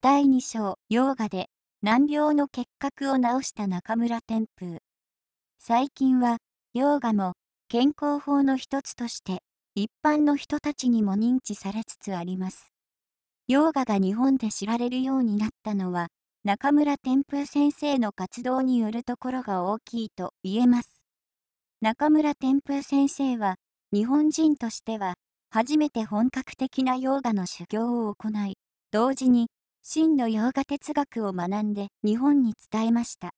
第2章、ヨーガで難病の結核を治した中村天風。最近は、ヨーガも健康法の一つとして、一般の人たちにも認知されつつあります。ヨーガが日本で知られるようになったのは、中村天風先生の活動によるところが大きいと言えます。中村天風先生は、日本人としては、初めて本格的なヨーガの修行を行い、同時に真の洋画哲学を学んで日本に伝えました。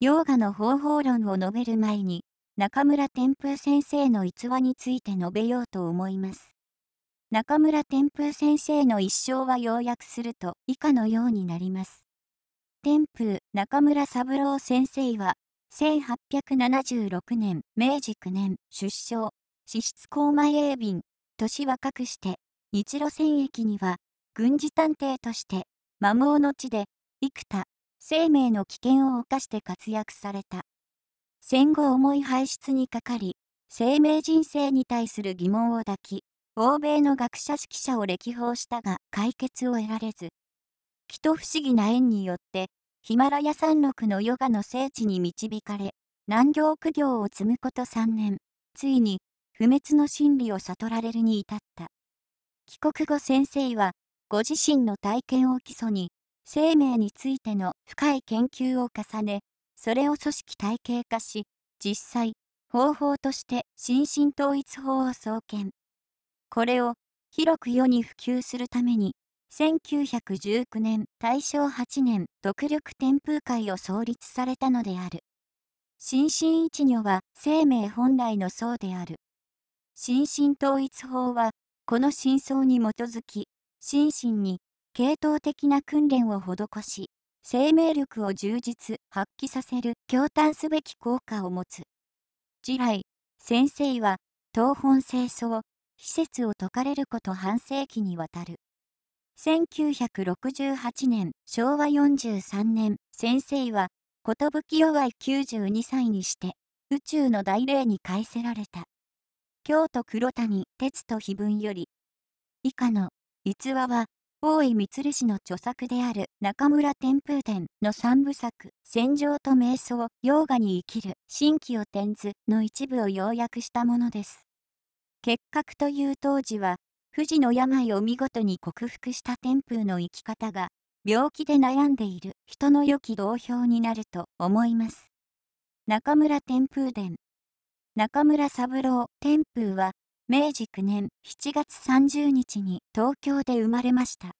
洋画の方法論を述べる前に、中村天風先生の逸話について述べようと思います。中村天風先生の一生は要約すると以下のようになります。天風中村三郎先生は、1876年、明治9年、出生、資質公前鋭便、年若くして、日露戦役には軍事探偵として魔王の地で幾多生命の危険を冒して活躍された戦後重い排出にかかり生命人生に対する疑問を抱き欧米の学者指揮者を歴訪したが解決を得られず人と不思議な縁によってヒマラヤ山麓のヨガの聖地に導かれ難行苦行を積むこと3年ついに不滅の真理を悟られるに至った帰国後先生はご自身の体験を基礎に、生命についての深い研究を重ね、それを組織体系化し、実際、方法として心身統一法を創建。これを広く世に普及するために、1919年大正8年独力天風会を創立されたのである。心身一如は生命本来の層である。心身統一法は、この真相に基づき、心身に系統的な訓練を施し、生命力を充実、発揮させる、驚嘆すべき効果を持つ。次来、先生は、東本清掃、施設を説かれること半世紀にわたる。1968年、昭和43年、先生は、寿弱い92歳にして、宇宙の大霊に返せられた。京都黒谷、哲と碑文より、以下の逸話は、大井光氏の著作である中村天風伝の三部作、戦場と瞑想、洋画に生きる、新規を転ずの一部を要約したものです。結核という当時は、富士の病を見事に克服した天風の生き方が、病気で悩んでいる人の良き同票になると思います。中村天風伝中村三郎天風は明治9年7月30日に東京で生まれました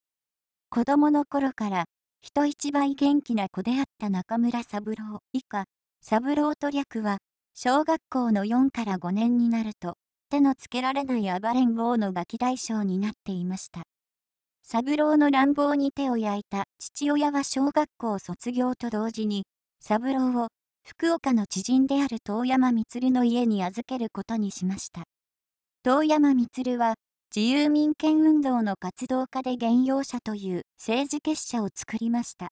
子供の頃から人一倍元気な子であった中村三郎以下三郎と略は小学校の4から5年になると手のつけられない暴れん坊のガキ大将になっていました三郎の乱暴に手を焼いた父親は小学校卒業と同時に三郎を福岡の知人である遠山光の家に預けることにしました遠山充は、自由民権運動の活動家で現用者という政治結社を作りました。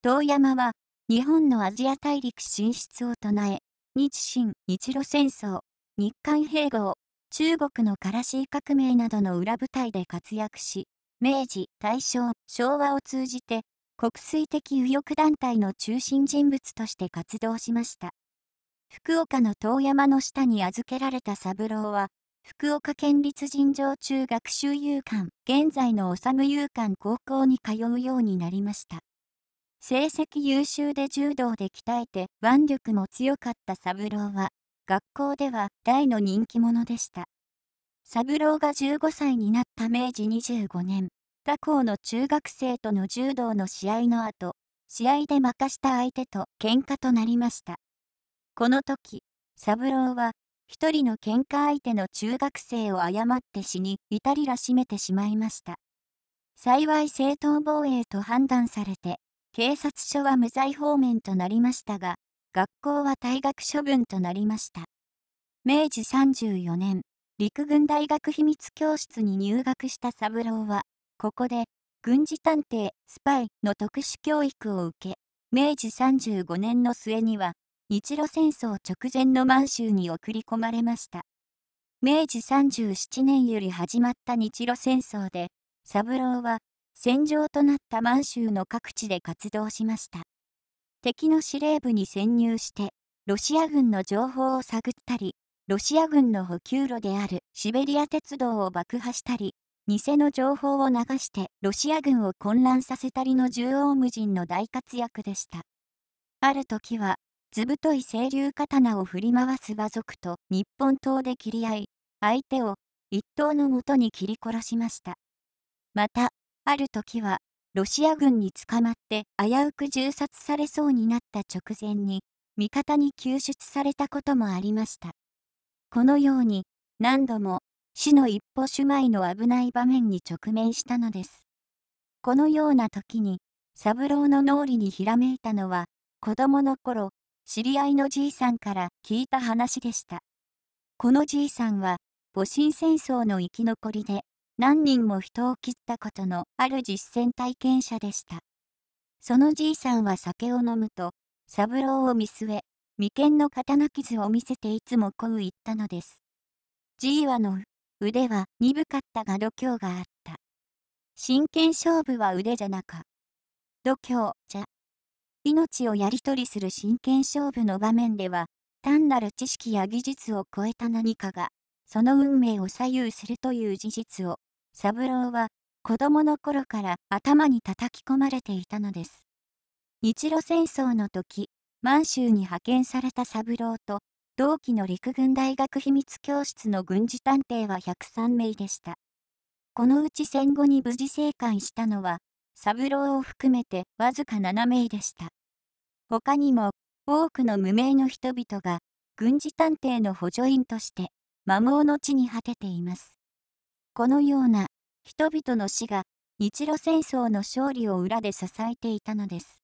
遠山は、日本のアジア大陸進出を唱え、日清、日露戦争、日韓併合、中国のカラシー革命などの裏舞台で活躍し、明治、大正、昭和を通じて、国粋的右翼団体の中心人物として活動しました。福岡の遠山の下に預けられた三郎は、福岡県立尋常中学習遊館、現在の修遊館高校に通うようになりました。成績優秀で柔道で鍛えて腕力も強かった三郎は、学校では大の人気者でした。三郎が15歳になった明治25年、他校の中学生との柔道の試合の後、試合で負かした相手と喧嘩となりました。この時、三郎は一人の喧嘩相手の中学生を誤って死に、至りらしめてしまいました。幸い正当防衛と判断されて、警察署は無罪方面となりましたが、学校は退学処分となりました。明治34年、陸軍大学秘密教室に入学した三郎は、ここで、軍事探偵、スパイの特殊教育を受け、明治35年の末には、日露戦争直前の満州に送り込まれました。明治37年より始まった日露戦争で、三郎は戦場となった満州の各地で活動しました。敵の司令部に潜入して、ロシア軍の情報を探ったり、ロシア軍の補給路であるシベリア鉄道を爆破したり、偽の情報を流してロシア軍を混乱させたりの縦横無尽の大活躍でした。ある時は図太い清流刀を振り回す馬族と日本刀で切り合い、相手を一刀のもとに切り殺しました。また、ある時は、ロシア軍に捕まって危うく銃殺されそうになった直前に、味方に救出されたこともありました。このように、何度も死の一歩手前の危ない場面に直面したのです。このような時に、三郎の脳裏にひらめいたのは、子供の頃、知り合いのじいさんから聞いた話でした。このじいさんは、戊辰戦争の生き残りで、何人も人を切ったことのある実践体験者でした。そのじいさんは酒を飲むと、三郎を見据え、眉間の刀傷を見せていつもこう言ったのです。じいはの腕は鈍かったが度胸があった。真剣勝負は腕じゃなか。度胸じゃ命をやり取りする真剣勝負の場面では、単なる知識や技術を超えた何かが、その運命を左右するという事実を、三郎は子供の頃から頭に叩き込まれていたのです。日露戦争の時、満州に派遣された三郎と、同期の陸軍大学秘密教室の軍事探偵は103名でした。このうち戦後に無事生還したのは、三郎を含めてわずか7名でした。他にも多くの無名の人々が軍事探偵の補助員として摩耗の地に果てています。このような人々の死が日露戦争の勝利を裏で支えていたのです。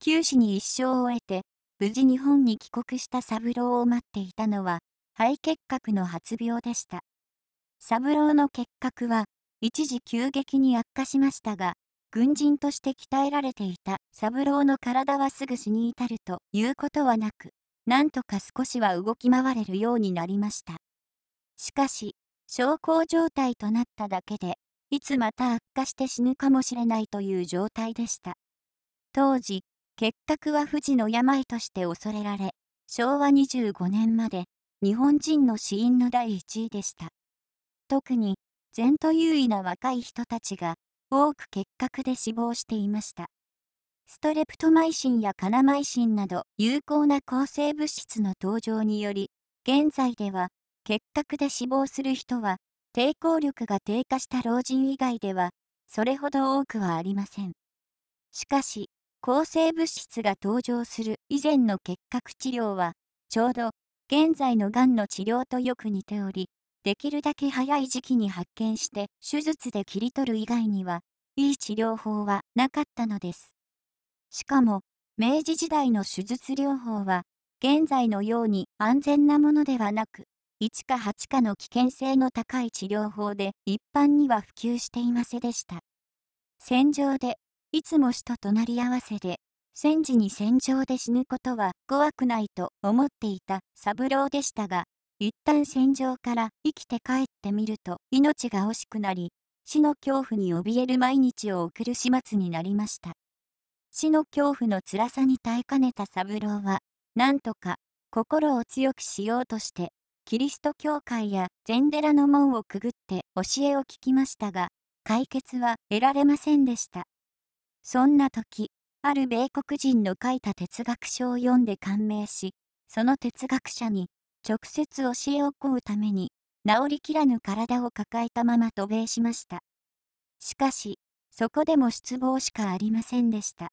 九死に一生を得て無事日本に帰国した三郎を待っていたのは肺結核の発病でした。三郎の結核は一時急激に悪化しましたが軍人として鍛えられていた三郎の体はすぐ死に至るということはなく、なんとか少しは動き回れるようになりました。しかし、小康状態となっただけで、いつまた悪化して死ぬかもしれないという状態でした。当時、結核は不治の病として恐れられ、昭和25年まで日本人の死因の第1位でした。特に、前途優位な若い人たちが多く結核で死亡していました。ストレプトマイシンやカナマイシンなど有効な抗生物質の登場により、現在では結核で死亡する人は抵抗力が低下した老人以外ではそれほど多くはありません。しかし、抗生物質が登場する以前の結核治療は、ちょうど現在のがんの治療とよく似ており、できるだけ早い時期に発見して手術で切り取る以外には、いい治療法はなかったのです。しかも、明治時代の手術療法は、現在のように安全なものではなく、1か8かの危険性の高い治療法で一般には普及していませんでした。戦場で、いつも死と隣り合わせで、戦時に戦場で死ぬことは怖くないと思っていた三郎でしたが、一旦戦場から生きて帰ってみると命が惜しくなり、死の恐怖に怯える毎日を送る始末になりました。死の恐怖の辛さに耐えかねた三郎は、なんとか心を強くしようとして、キリスト教会や禅寺の門をくぐって教えを聞きましたが、解決は得られませんでした。そんな時、ある米国人の書いた哲学書を読んで感銘し、その哲学者に直接教えを請うために、治りきらぬ体を抱えたまま渡米しました。しかし、そこでも失望しかありませんでした。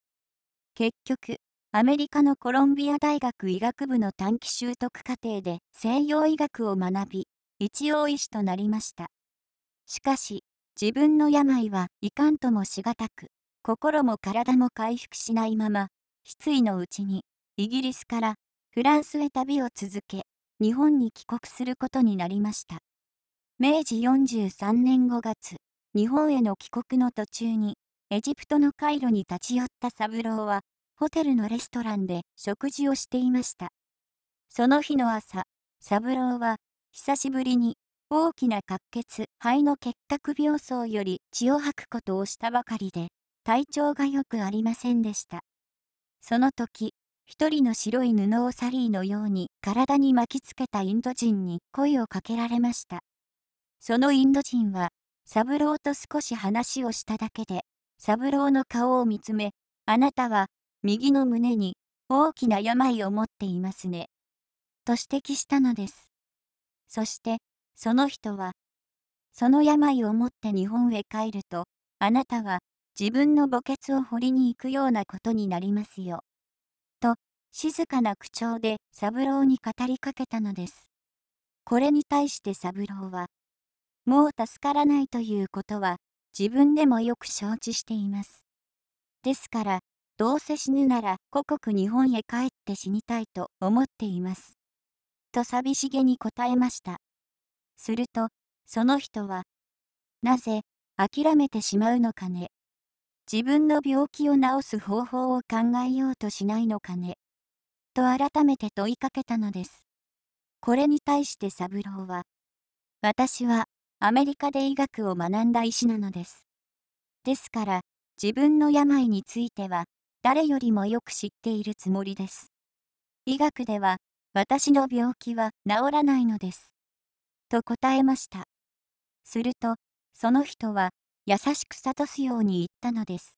結局、アメリカのコロンビア大学医学部の短期習得課程で西洋医学を学び、一応医師となりました。しかし、自分の病はいかんともしがたく、心も体も回復しないまま、失意のうちに、イギリスからフランスへ旅を続け、日本に帰国することになりました明治43年5月日本への帰国の途中にエジプトのカイロに立ち寄った三郎はホテルのレストランで食事をしていましたその日の朝三郎は久しぶりに大きな滑血肺の結核病巣より血を吐くことをしたばかりで体調が良くありませんでしたその時一人の白い布をサリーのように体に巻きつけたインド人に声をかけられました。そのインド人は、サブローと少し話をしただけで、サブローの顔を見つめ、あなたは右の胸に大きな病を持っていますね。と指摘したのです。そして、その人は、その病を持って日本へ帰ると、あなたは自分の墓穴を掘りに行くようなことになりますよ。静かな口調で三郎に語りかけたのです。これに対して三郎は、もう助からないということは自分でもよく承知しています。ですから、どうせ死ぬなら故国日本へ帰って死にたいと思っています。と寂しげに答えました。すると、その人は、なぜ諦めてしまうのかね。自分の病気を治す方法を考えようとしないのかね。と改めて問いかけたのです。これに対して三郎は、私はアメリカで医学を学んだ医師なのです。ですから、自分の病については、誰よりもよく知っているつもりです。医学では、私の病気は治らないのです。と答えました。すると、その人は、優しく諭すように言ったのです。